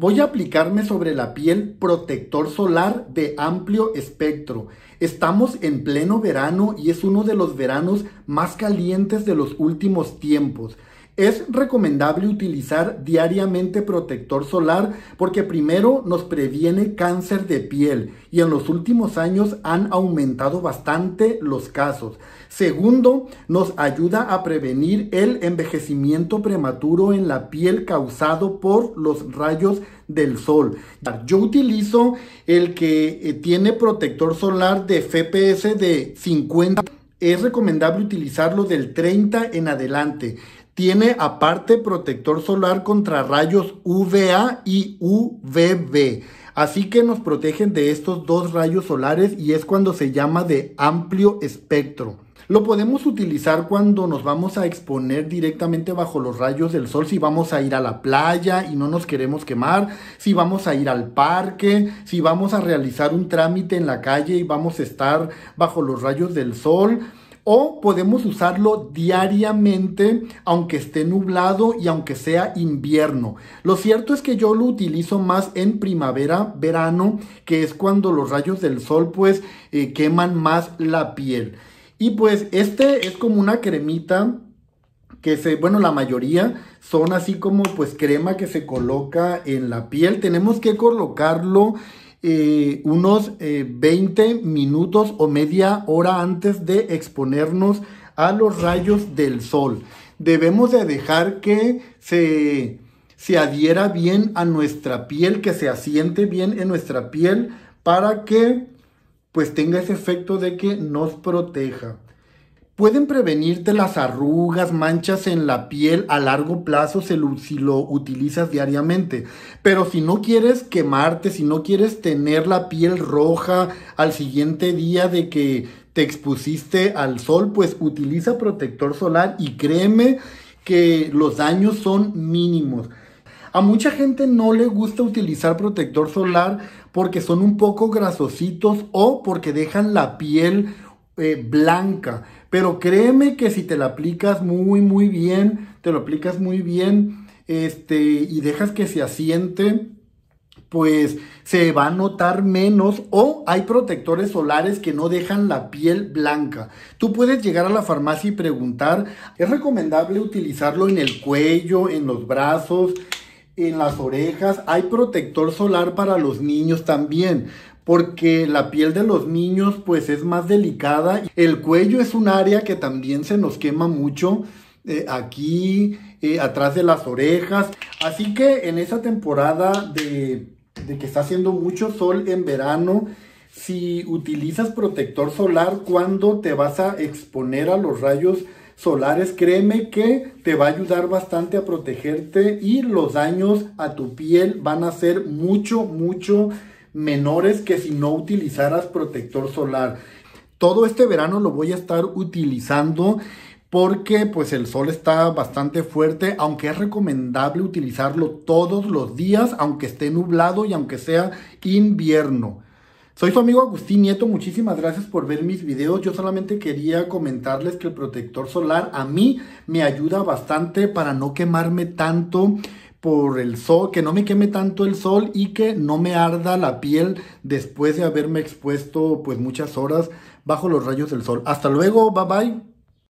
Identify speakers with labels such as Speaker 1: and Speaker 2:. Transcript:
Speaker 1: Voy a aplicarme sobre la piel protector solar de amplio espectro. Estamos en pleno verano y es uno de los veranos más calientes de los últimos tiempos. Es recomendable utilizar diariamente protector solar porque primero nos previene cáncer de piel y en los últimos años han aumentado bastante los casos. Segundo, nos ayuda a prevenir el envejecimiento prematuro en la piel causado por los rayos del sol. Yo utilizo el que eh, tiene protector solar de FPS de 50. Es recomendable utilizarlo del 30 en adelante tiene aparte protector solar contra rayos UVA y UVB. Así que nos protegen de estos dos rayos solares y es cuando se llama de amplio espectro. Lo podemos utilizar cuando nos vamos a exponer directamente bajo los rayos del sol, si vamos a ir a la playa y no nos queremos quemar, si vamos a ir al parque, si vamos a realizar un trámite en la calle y vamos a estar bajo los rayos del sol o podemos usarlo diariamente aunque esté nublado y aunque sea invierno. Lo cierto es que yo lo utilizo más en primavera, verano, que es cuando los rayos del sol pues eh, queman más la piel. Y pues este es como una cremita que se, bueno, la mayoría son así como pues crema que se coloca en la piel. Tenemos que colocarlo eh, unos 20 eh, minutos o media hora antes de exponernos a los rayos del sol. Debemos de dejar que se, se adhiera bien a nuestra piel, que se asiente bien en nuestra piel para que pues tenga ese efecto de que nos proteja pueden prevenirte las arrugas, manchas en la piel a largo plazo si lo utilizas diariamente. Pero si no quieres quemarte, si no quieres tener la piel roja al siguiente día de que te expusiste al sol, pues utiliza protector solar y créeme que los daños son mínimos. A mucha gente no le gusta utilizar protector solar porque son un poco grasositos o porque dejan la piel eh, blanca pero créeme que si te lo aplicas muy, muy bien, te lo aplicas muy bien, este, y dejas que se asiente, pues se va a notar menos o hay protectores solares que no dejan la piel blanca. Tú puedes llegar a la farmacia y preguntar, ¿es recomendable utilizarlo en el cuello, en los brazos, en las orejas? Hay protector solar para los niños también porque la piel de los niños pues es más delicada. El cuello es un área que también se nos quema mucho eh, aquí, eh, atrás de las orejas. Así que en esa temporada de, de que está haciendo mucho sol en verano, si utilizas protector solar cuando te vas a exponer a los rayos solares, créeme que te va a ayudar bastante a protegerte y los daños a tu piel van a ser mucho, mucho menores que si no utilizaras protector solar. Todo este verano lo voy a estar utilizando porque pues el sol está bastante fuerte, aunque es recomendable utilizarlo todos los días, aunque esté nublado y aunque sea invierno. Soy su amigo Agustín Nieto, muchísimas gracias por ver mis videos. Yo solamente quería comentarles que el protector solar a mí me ayuda bastante para no quemarme tanto por el sol, que no me queme tanto el sol y que no me arda la piel después de haberme expuesto pues muchas horas bajo los rayos del sol. Hasta luego, bye bye.